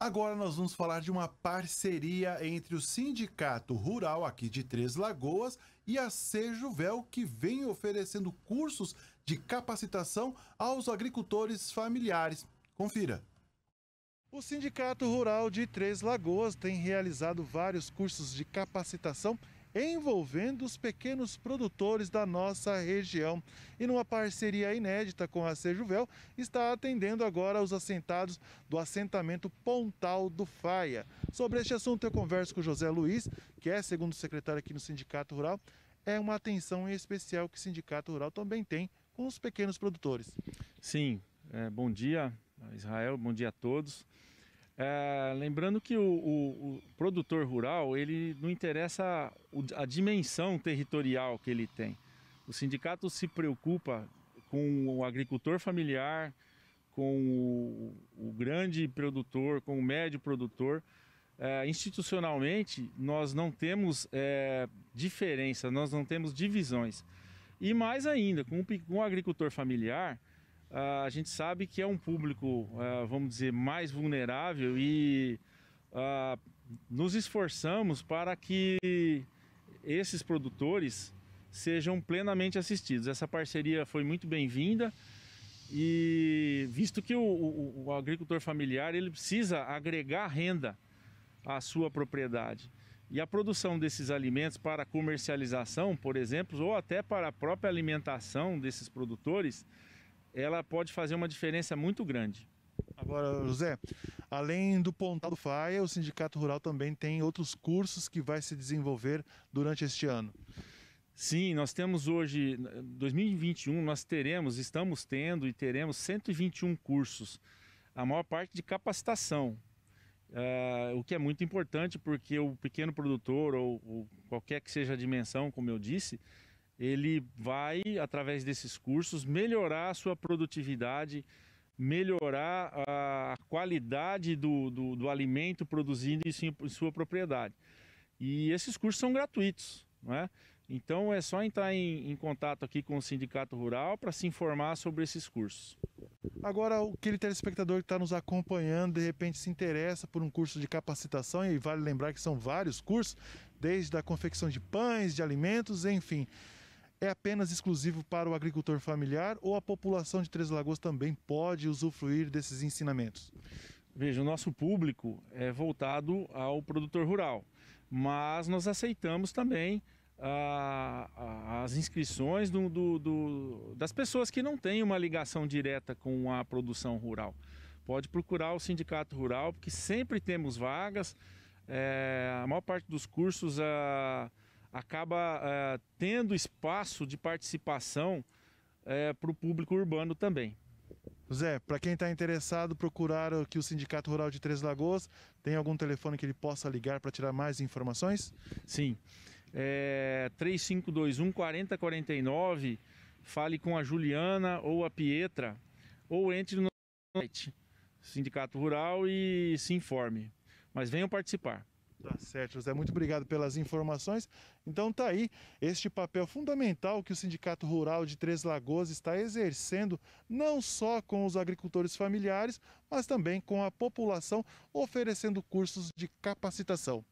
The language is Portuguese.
Agora nós vamos falar de uma parceria entre o Sindicato Rural aqui de Três Lagoas e a Sejuvel, que vem oferecendo cursos de capacitação aos agricultores familiares. Confira. O Sindicato Rural de Três Lagoas tem realizado vários cursos de capacitação envolvendo os pequenos produtores da nossa região. E numa parceria inédita com a Sejuvel, está atendendo agora os assentados do assentamento Pontal do Faia. Sobre este assunto, eu converso com o José Luiz, que é segundo secretário aqui no Sindicato Rural. É uma atenção especial que o Sindicato Rural também tem com os pequenos produtores. Sim, é, bom dia, Israel, bom dia a todos. É, lembrando que o, o, o, produtor rural ele não interessa a dimensão territorial que ele tem. O sindicato se preocupa com o agricultor familiar, com o, o grande produtor, com o médio produtor. É, institucionalmente, nós não temos é, diferença, nós não temos divisões. E mais ainda, com, com o agricultor familiar, ah, a gente sabe que é um público, ah, vamos dizer, mais vulnerável e ah, nos esforçamos para que esses produtores sejam plenamente assistidos. Essa parceria foi muito bem-vinda e visto que o, o, o, agricultor familiar ele precisa agregar renda à sua propriedade e a produção desses alimentos para comercialização, por exemplo, ou até para a própria alimentação desses produtores, ela pode fazer uma diferença muito grande. Agora, José, além do Pontal do Faia, o Sindicato Rural também tem outros cursos que vai se desenvolver durante este ano. Sim, nós temos hoje, 2021, nós teremos, estamos tendo e teremos 121 cursos, a maior parte de capacitação. Uh, o que é muito importante porque o pequeno produtor ou, ou qualquer que seja a dimensão, como eu disse, ele vai, através desses cursos, melhorar a sua produtividade, melhorar a qualidade do, do, do alimento produzido em, em sua propriedade. E esses cursos são gratuitos, né? Então é só entrar em, em, contato aqui com o Sindicato Rural para se informar sobre esses cursos. Agora, aquele telespectador que está nos acompanhando, de repente se interessa por um curso de capacitação, e vale lembrar que são vários cursos, desde a confecção de pães, de alimentos, enfim é apenas exclusivo para o agricultor familiar ou a população de Três Lagoas também pode usufruir desses ensinamentos? Veja, o nosso público é voltado ao produtor rural, mas nós aceitamos também ah, ah, as inscrições do, do, do, das pessoas que não têm uma ligação direta com a produção rural. Pode procurar o Sindicato Rural, porque sempre temos vagas. É, a maior parte dos cursos. A, ah, acaba eh, tendo espaço de participação eh, para o público urbano também. Zé, para quem está interessado, procurar aqui o Sindicato Rural de Três Lagoas. Tem algum telefone que ele possa ligar para tirar mais informações? Sim. É, 3521 4049. Fale com a Juliana ou a Pietra. Ou entre no nosso site Sindicato Rural e se informe. Mas venham participar. Tá certo, José. Muito obrigado pelas informações. Então tá aí este papel fundamental que o Sindicato Rural de Três Lagoas está exercendo, não só com os agricultores familiares, mas também com a população, oferecendo cursos de capacitação.